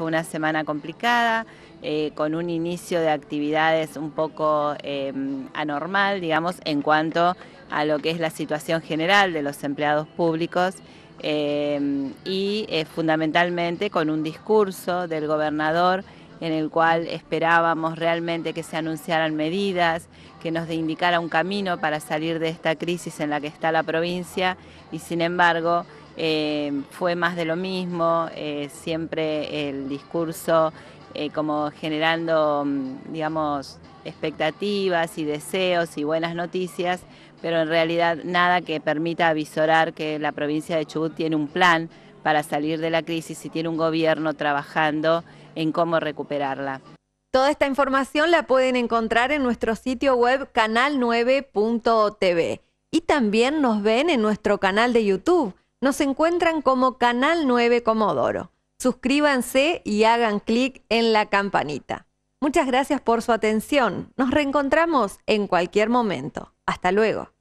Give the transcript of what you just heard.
Fue una semana complicada, eh, con un inicio de actividades un poco eh, anormal, digamos, en cuanto a lo que es la situación general de los empleados públicos eh, y fundamentalmente con un discurso del gobernador en el cual esperábamos realmente que se anunciaran medidas, que nos indicara un camino para salir de esta crisis en la que está la provincia y sin embargo eh, fue más de lo mismo, eh, siempre el discurso eh, como generando, mm, digamos, expectativas y deseos y buenas noticias, pero en realidad nada que permita avisorar que la provincia de Chubut tiene un plan para salir de la crisis y tiene un gobierno trabajando en cómo recuperarla. Toda esta información la pueden encontrar en nuestro sitio web canal9.tv y también nos ven en nuestro canal de YouTube. Nos encuentran como Canal 9 Comodoro. Suscríbanse y hagan clic en la campanita. Muchas gracias por su atención. Nos reencontramos en cualquier momento. Hasta luego.